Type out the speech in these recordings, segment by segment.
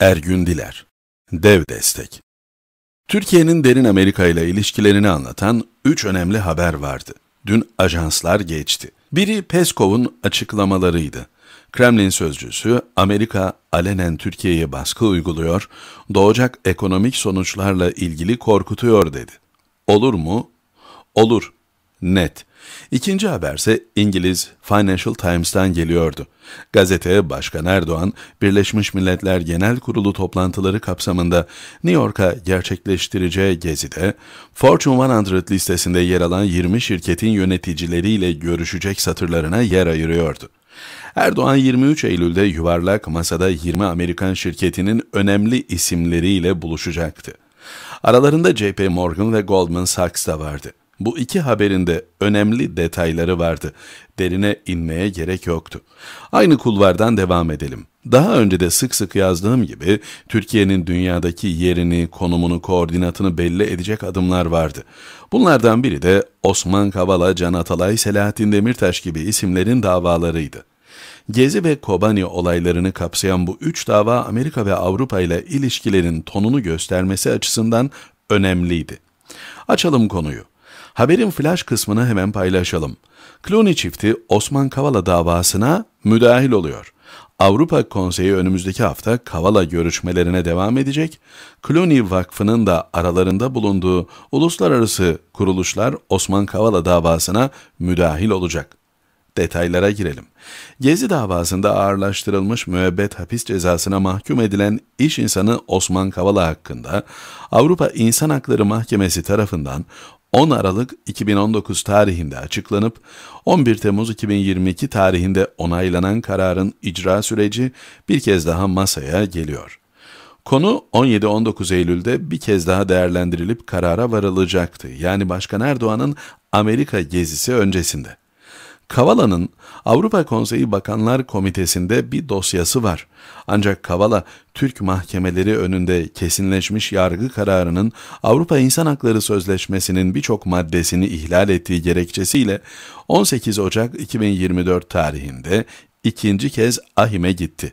Ergün Diler Dev Destek Türkiye'nin derin Amerika ile ilişkilerini anlatan 3 önemli haber vardı. Dün ajanslar geçti. Biri Peskov'un açıklamalarıydı. Kremlin sözcüsü Amerika alenen Türkiye'ye baskı uyguluyor, doğacak ekonomik sonuçlarla ilgili korkutuyor dedi. Olur mu? Olur net. İkinci haberse İngiliz Financial Times'tan geliyordu. Gazete Başkan Erdoğan, Birleşmiş Milletler Genel Kurulu toplantıları kapsamında New York'a gerçekleştireceği gezide, Fortune 100 listesinde yer alan 20 şirketin yöneticileriyle görüşecek satırlarına yer ayırıyordu. Erdoğan 23 Eylül'de yuvarlak masada 20 Amerikan şirketinin önemli isimleriyle buluşacaktı. Aralarında JP Morgan ve Goldman Sachs da vardı. Bu iki haberin de önemli detayları vardı. Derine inmeye gerek yoktu. Aynı kulvardan devam edelim. Daha önce de sık sık yazdığım gibi Türkiye'nin dünyadaki yerini, konumunu, koordinatını belli edecek adımlar vardı. Bunlardan biri de Osman Kavala, Can Atalay, Selahattin Demirtaş gibi isimlerin davalarıydı. Gezi ve Kobani olaylarını kapsayan bu üç dava Amerika ve Avrupa ile ilişkilerin tonunu göstermesi açısından önemliydi. Açalım konuyu. Haberin flash kısmını hemen paylaşalım. Clooney çifti Osman Kavala davasına müdahil oluyor. Avrupa Konseyi önümüzdeki hafta Kavala görüşmelerine devam edecek. Clooney Vakfı'nın da aralarında bulunduğu uluslararası kuruluşlar Osman Kavala davasına müdahil olacak. Detaylara girelim. Gezi davasında ağırlaştırılmış müebbet hapis cezasına mahkum edilen iş insanı Osman Kavala hakkında Avrupa İnsan Hakları Mahkemesi tarafından 10 Aralık 2019 tarihinde açıklanıp 11 Temmuz 2022 tarihinde onaylanan kararın icra süreci bir kez daha masaya geliyor. Konu 17-19 Eylül'de bir kez daha değerlendirilip karara varılacaktı. Yani Başkan Erdoğan'ın Amerika gezisi öncesinde. Kavala'nın Avrupa Konseyi Bakanlar Komitesi'nde bir dosyası var. Ancak Kavala, Türk mahkemeleri önünde kesinleşmiş yargı kararının Avrupa İnsan Hakları Sözleşmesi'nin birçok maddesini ihlal ettiği gerekçesiyle 18 Ocak 2024 tarihinde ikinci kez Ahim'e gitti.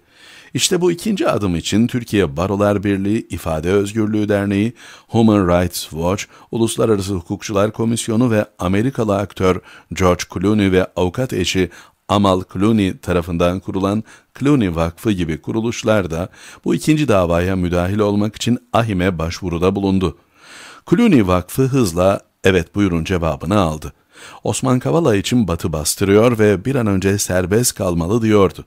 İşte bu ikinci adım için Türkiye Barolar Birliği, İfade Özgürlüğü Derneği, Human Rights Watch, Uluslararası Hukukçular Komisyonu ve Amerikalı aktör George Clooney ve avukat eşi Amal Clooney tarafından kurulan Clooney Vakfı gibi kuruluşlar da bu ikinci davaya müdahil olmak için AHİM'e başvuruda bulundu. Clooney Vakfı hızla evet buyurun cevabını aldı. Osman Kavala için Batı bastırıyor ve bir an önce serbest kalmalı diyordu.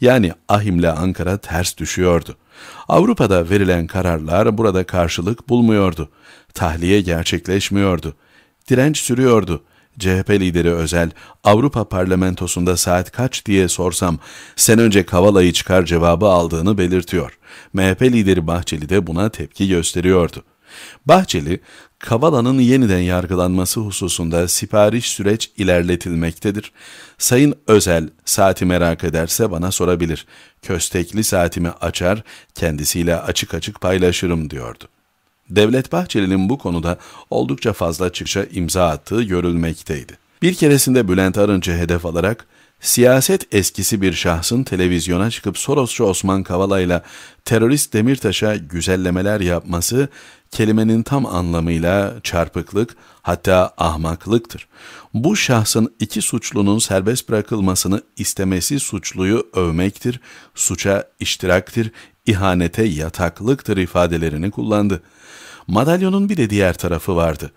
Yani Ahim'le Ankara ters düşüyordu. Avrupa'da verilen kararlar burada karşılık bulmuyordu. Tahliye gerçekleşmiyordu. Direnç sürüyordu. CHP lideri Özel, Avrupa parlamentosunda saat kaç diye sorsam, sen önce Kavala'yı çıkar cevabı aldığını belirtiyor. MHP lideri Bahçeli de buna tepki gösteriyordu. Bahçeli, Kavala'nın yeniden yargılanması hususunda sipariş süreç ilerletilmektedir. Sayın Özel saati merak ederse bana sorabilir. Köstekli saatimi açar, kendisiyle açık açık paylaşırım diyordu. Devlet Bahçeli'nin bu konuda oldukça fazla çıkışa imza attığı görülmekteydi. Bir keresinde Bülent Arınç'ı hedef alarak siyaset eskisi bir şahsın televizyona çıkıp Sorosçu Osman Kavala ile terörist Demirtaş'a güzellemeler yapması kelimenin tam anlamıyla çarpıklık hatta ahmaklıktır. Bu şahsın iki suçlunun serbest bırakılmasını istemesi suçluyu övmektir, suça iştiraktir, ihanete yataklıktır ifadelerini kullandı. Madalyonun bir de diğer tarafı vardı.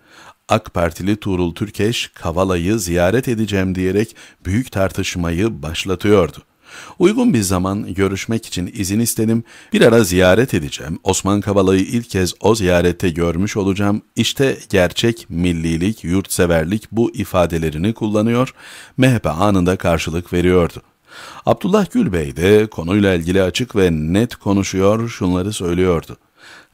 AK Partili Tuğrul Türkeş, Kavala'yı ziyaret edeceğim diyerek büyük tartışmayı başlatıyordu. Uygun bir zaman görüşmek için izin istedim. Bir ara ziyaret edeceğim. Osman Kavala'yı ilk kez o ziyarette görmüş olacağım. İşte gerçek millilik, yurtseverlik bu ifadelerini kullanıyor. MHP anında karşılık veriyordu. Abdullah Gül Bey de konuyla ilgili açık ve net konuşuyor, şunları söylüyordu.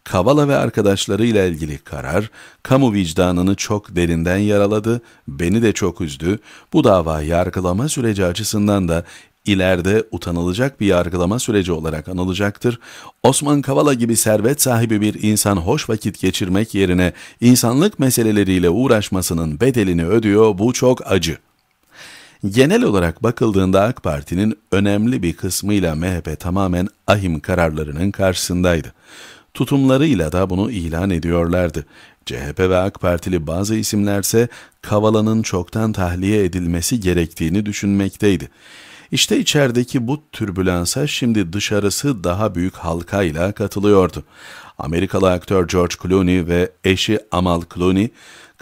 Kavala ve arkadaşlarıyla ilgili karar, kamu vicdanını çok derinden yaraladı, beni de çok üzdü. Bu dava yargılama süreci açısından da ileride utanılacak bir yargılama süreci olarak anılacaktır. Osman Kavala gibi servet sahibi bir insan hoş vakit geçirmek yerine insanlık meseleleriyle uğraşmasının bedelini ödüyor. Bu çok acı. Genel olarak bakıldığında AK Parti'nin önemli bir kısmıyla MHP tamamen ahim kararlarının karşısındaydı. Tutumlarıyla da bunu ilan ediyorlardı. CHP ve AK Partili bazı isimlerse Kavala'nın çoktan tahliye edilmesi gerektiğini düşünmekteydi. İşte içerideki bu türbülansa şimdi dışarısı daha büyük halkayla katılıyordu. Amerikalı aktör George Clooney ve eşi Amal Clooney,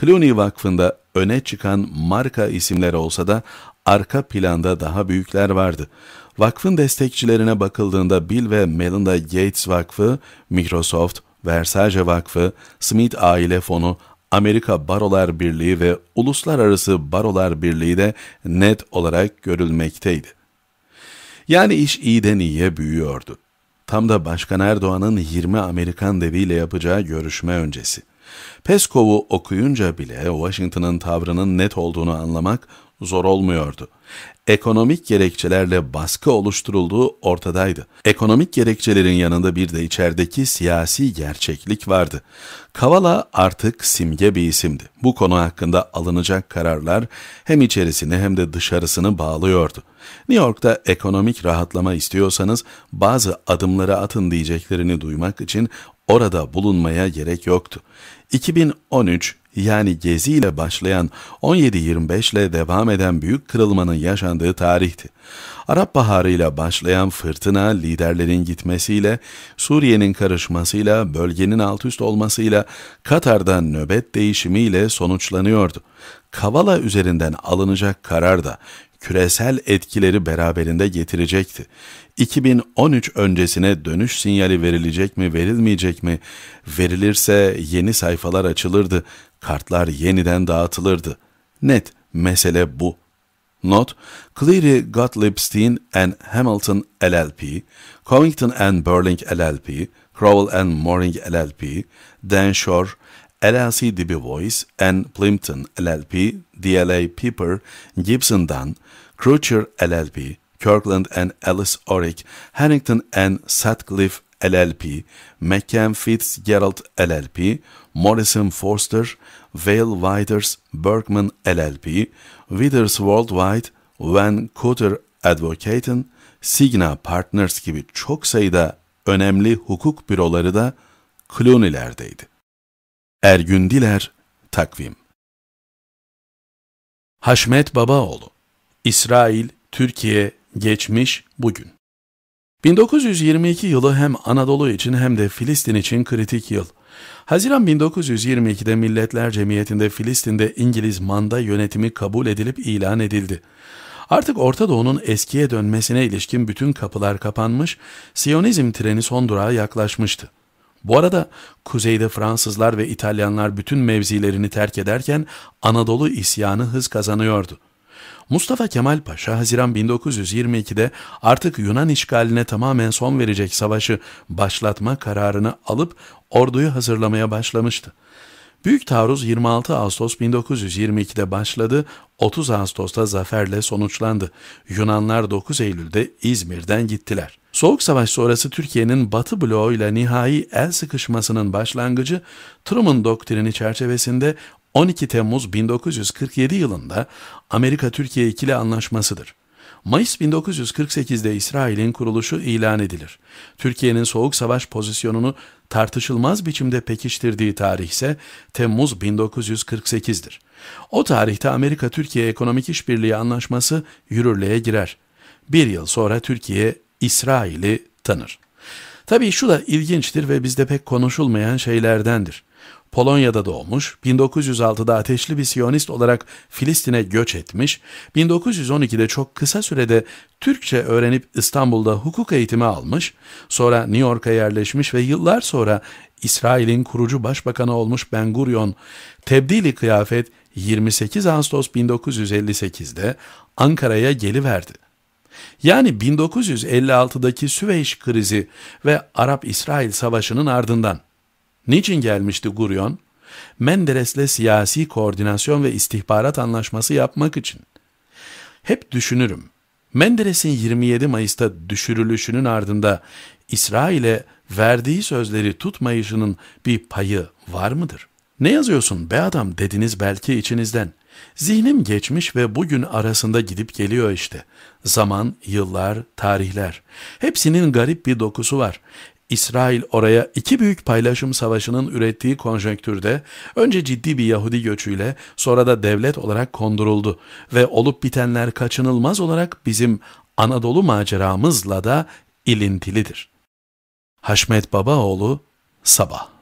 Clooney Vakfı'nda öne çıkan marka isimler olsa da arka planda daha büyükler vardı. Vakfın destekçilerine bakıldığında Bill ve Melinda Gates Vakfı, Microsoft, Versace Vakfı, Smith Aile Fonu, Amerika Barolar Birliği ve Uluslararası Barolar Birliği de net olarak görülmekteydi. Yani iş iyiden iyiye büyüyordu. Tam da Başkan Erdoğan'ın 20 Amerikan deviyle yapacağı görüşme öncesi. Peskov'u okuyunca bile Washington'ın tavrının net olduğunu anlamak zor olmuyordu. Ekonomik gerekçelerle baskı oluşturulduğu ortadaydı. Ekonomik gerekçelerin yanında bir de içerideki siyasi gerçeklik vardı. Kavala artık simge bir isimdi. Bu konu hakkında alınacak kararlar hem içerisini hem de dışarısını bağlıyordu. New York'ta ekonomik rahatlama istiyorsanız bazı adımları atın diyeceklerini duymak için orada bulunmaya gerek yoktu. 2013 yani Gezi ile başlayan 17-25 ile devam eden büyük kırılmanın yaşandığı tarihti. Arap Baharı ile başlayan fırtına liderlerin gitmesiyle, Suriye'nin karışmasıyla, bölgenin alt üst olmasıyla, Katar'da nöbet değişimiyle sonuçlanıyordu. Kavala üzerinden alınacak karar da küresel etkileri beraberinde getirecekti. 2013 öncesine dönüş sinyali verilecek mi verilmeyecek mi? Verilirse yeni sayfalar açılırdı kartlar yeniden dağıtılırdı. Net mesele bu. Not, Cleary Gottlieb Steen and Hamilton LLP, Covington and Burling LLP, Crowell and Mooring LLP, Dan Shore, LLC DB Voice and Plimpton LLP, DLA Piper, Gibson Dunn, Crutcher LLP, Kirkland and Ellis Oric, Harrington and Sutcliffe LLP, McCann Fitzgerald LLP, Morrison Forster, Vale Widers Bergman LLP, Withers Worldwide, Van Cooter Advocaten, Signa Partners gibi çok sayıda önemli hukuk büroları da Klonilerdeydi. Ergün Diler, Takvim Haşmet Babaoğlu İsrail, Türkiye, Geçmiş, Bugün 1922 yılı hem Anadolu için hem de Filistin için kritik yıl. Haziran 1922'de Milletler Cemiyeti'nde Filistin'de İngiliz manda yönetimi kabul edilip ilan edildi. Artık Orta Doğu'nun eskiye dönmesine ilişkin bütün kapılar kapanmış, Siyonizm treni son durağa yaklaşmıştı. Bu arada kuzeyde Fransızlar ve İtalyanlar bütün mevzilerini terk ederken Anadolu isyanı hız kazanıyordu. Mustafa Kemal Paşa Haziran 1922'de artık Yunan işgaline tamamen son verecek savaşı başlatma kararını alıp orduyu hazırlamaya başlamıştı. Büyük taarruz 26 Ağustos 1922'de başladı, 30 Ağustos'ta zaferle sonuçlandı. Yunanlar 9 Eylül'de İzmir'den gittiler. Soğuk Savaş sonrası Türkiye'nin Batı bloğuyla nihai el sıkışmasının başlangıcı Truman doktrini çerçevesinde 12 Temmuz 1947 yılında Amerika-Türkiye ikili anlaşmasıdır. Mayıs 1948'de İsrail'in kuruluşu ilan edilir. Türkiye'nin soğuk savaş pozisyonunu tartışılmaz biçimde pekiştirdiği tarih ise Temmuz 1948'dir. O tarihte Amerika-Türkiye Ekonomik İşbirliği Anlaşması yürürlüğe girer. Bir yıl sonra Türkiye İsrail'i tanır. Tabii şu da ilginçtir ve bizde pek konuşulmayan şeylerdendir. Polonya'da doğmuş, 1906'da ateşli bir Siyonist olarak Filistin'e göç etmiş, 1912'de çok kısa sürede Türkçe öğrenip İstanbul'da hukuk eğitimi almış, sonra New York'a yerleşmiş ve yıllar sonra İsrail'in kurucu başbakanı olmuş Ben Gurion, tebdili kıyafet 28 Ağustos 1958'de Ankara'ya geliverdi. Yani 1956'daki Süveyş krizi ve Arap-İsrail savaşının ardından Niçin gelmişti Gurion? Menderes'le siyasi koordinasyon ve istihbarat anlaşması yapmak için. Hep düşünürüm. Menderes'in 27 Mayıs'ta düşürülüşünün ardında İsrail'e verdiği sözleri tutmayışının bir payı var mıdır? Ne yazıyorsun be adam dediniz belki içinizden. Zihnim geçmiş ve bugün arasında gidip geliyor işte. Zaman, yıllar, tarihler. Hepsinin garip bir dokusu var. İsrail oraya iki büyük paylaşım savaşının ürettiği konjonktürde önce ciddi bir Yahudi göçüyle sonra da devlet olarak konduruldu ve olup bitenler kaçınılmaz olarak bizim Anadolu maceramızla da ilintilidir. Haşmet Babaoğlu Sabah